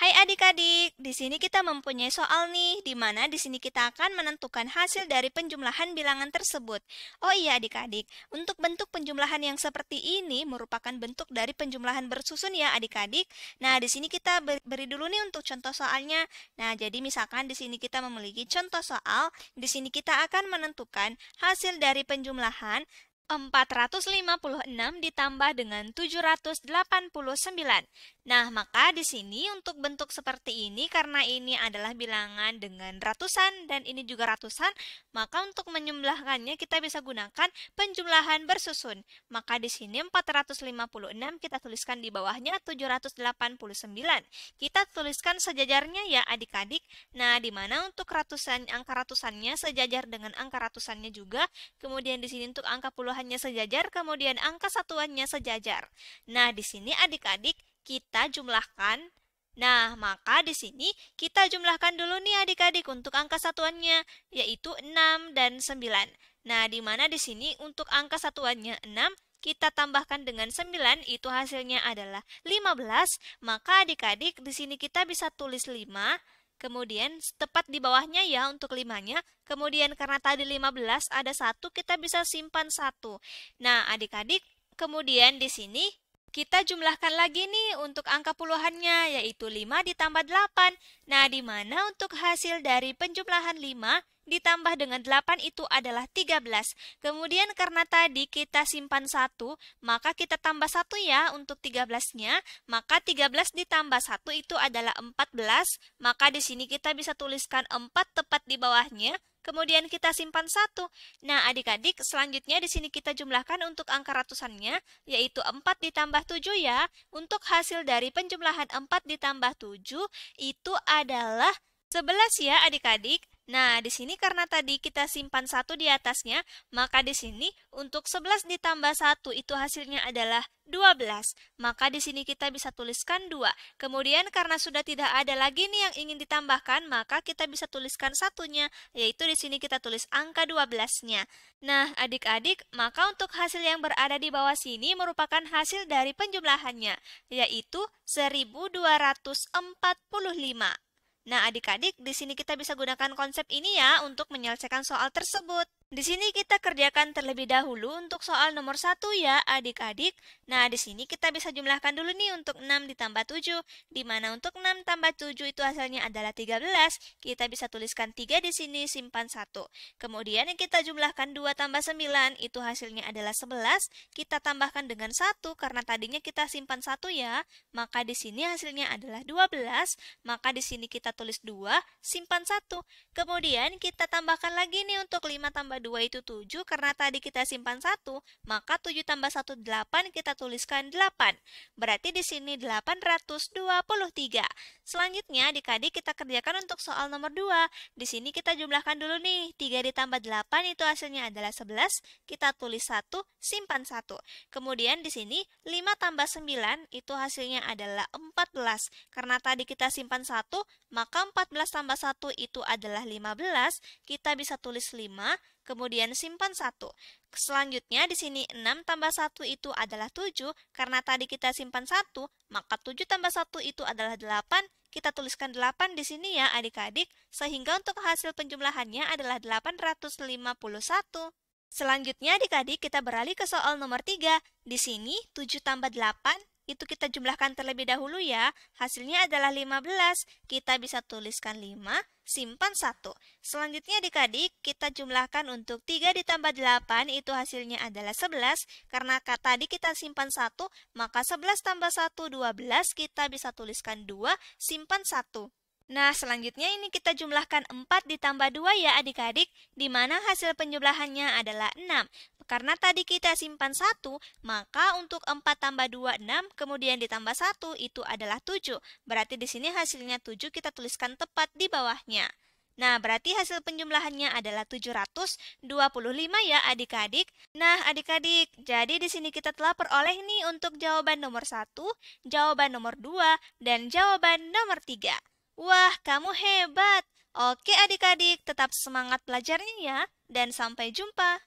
Hai adik-adik, di sini kita mempunyai soal nih, di mana di sini kita akan menentukan hasil dari penjumlahan bilangan tersebut. Oh iya adik-adik, untuk bentuk penjumlahan yang seperti ini merupakan bentuk dari penjumlahan bersusun ya adik-adik. Nah, di sini kita beri dulu nih untuk contoh soalnya. Nah, jadi misalkan di sini kita memiliki contoh soal, di sini kita akan menentukan hasil dari penjumlahan 456 ditambah dengan 789. Nah, maka di sini untuk bentuk seperti ini karena ini adalah bilangan dengan ratusan dan ini juga ratusan, maka untuk menjumlahkannya kita bisa gunakan penjumlahan bersusun. Maka di sini 456 kita tuliskan di bawahnya 789. Kita tuliskan sejajarnya ya adik-adik. Nah, di mana untuk ratusan angka ratusannya sejajar dengan angka ratusannya juga. Kemudian di sini untuk angka puluhan hanya sejajar, kemudian angka satuannya sejajar. Nah, di sini adik-adik kita jumlahkan Nah, maka di sini kita jumlahkan dulu nih adik-adik untuk angka satuannya, yaitu 6 dan 9. Nah, di mana di sini untuk angka satuannya 6, kita tambahkan dengan 9, itu hasilnya adalah 15. Maka adik-adik di sini kita bisa tulis 5, Kemudian tepat di bawahnya ya untuk limanya. Kemudian karena tadi 15 ada satu kita bisa simpan satu. Nah adik-adik kemudian di sini kita jumlahkan lagi nih untuk angka puluhannya yaitu 5 ditambah 8. Nah di mana untuk hasil dari penjumlahan 5 ditambah dengan 8 itu adalah 13. Kemudian karena tadi kita simpan 1, maka kita tambah 1 ya untuk 13-nya. Maka 13 ditambah 1 itu adalah 14. Maka di sini kita bisa tuliskan 4 tepat di bawahnya. Kemudian kita simpan satu. Nah, adik-adik, selanjutnya di sini kita jumlahkan untuk angka ratusannya, yaitu 4 ditambah 7 ya. Untuk hasil dari penjumlahan 4 ditambah 7 itu adalah 11 ya adik-adik. Nah, di sini karena tadi kita simpan satu di atasnya, maka di sini untuk 11 ditambah satu itu hasilnya adalah 12. Maka di sini kita bisa tuliskan 2. Kemudian karena sudah tidak ada lagi nih yang ingin ditambahkan, maka kita bisa tuliskan satunya, yaitu di sini kita tulis angka 12-nya. Nah, adik-adik, maka untuk hasil yang berada di bawah sini merupakan hasil dari penjumlahannya, yaitu 1245. Nah, adik-adik, di sini kita bisa gunakan konsep ini ya untuk menyelesaikan soal tersebut. Di sini kita kerjakan terlebih dahulu untuk soal nomor 1 ya adik-adik. Nah, di sini kita bisa jumlahkan dulu nih untuk 6 ditambah 7. Di mana untuk 6 tambah 7 itu hasilnya adalah 13. Kita bisa tuliskan 3 di sini, simpan 1. Kemudian yang kita jumlahkan 2 tambah 9 itu hasilnya adalah 11. Kita tambahkan dengan 1 karena tadinya kita simpan 1 ya. Maka di sini hasilnya adalah 12. Maka di sini kita tulis 2, simpan 1. Kemudian kita tambahkan lagi nih untuk 5 tambah 2 itu 7 karena tadi kita simpan 1, maka 7 tambah 1 8 kita tuliskan 8. Berarti di sini 823. Selanjutnya dikali kita kerjakan untuk soal nomor 2. Di sini kita jumlahkan dulu nih. 3 ditambah 8 itu hasilnya adalah 11. Kita tulis 1, simpan 1. Kemudian di sini 5 tambah 9 itu hasilnya adalah 14. Karena tadi kita simpan 1, maka 14 tambah 1 itu adalah 15. Kita bisa tulis 5, kemudian simpan 1. Selanjutnya di sini 6 tambah 1 itu adalah 7, karena tadi kita simpan 1, maka 7 tambah 1 itu adalah 8, kita tuliskan 8 di sini ya adik-adik, sehingga untuk hasil penjumlahannya adalah 851. Selanjutnya adik-adik kita beralih ke soal nomor 3. Di sini 7 tambah 8 itu kita jumlahkan terlebih dahulu ya. Hasilnya adalah 15. Kita bisa tuliskan 5, simpan 1. Selanjutnya adik-adik, kita jumlahkan untuk 3 ditambah 8, itu hasilnya adalah 11. Karena tadi kita simpan 1, maka 11 tambah 1, 12. Kita bisa tuliskan 2, simpan 1. Nah, selanjutnya ini kita jumlahkan 4 ditambah 2 ya adik-adik, di mana hasil penjumlahannya adalah 6. Karena tadi kita simpan 1, maka untuk 4 tambah 2, 6, kemudian ditambah 1 itu adalah 7. Berarti di sini hasilnya 7 kita tuliskan tepat di bawahnya. Nah, berarti hasil penjumlahannya adalah 725 ya adik-adik. Nah, adik-adik, jadi di sini kita telah peroleh nih untuk jawaban nomor 1, jawaban nomor 2, dan jawaban nomor 3. Wah, kamu hebat! Oke adik-adik, tetap semangat belajarnya ya, dan sampai jumpa!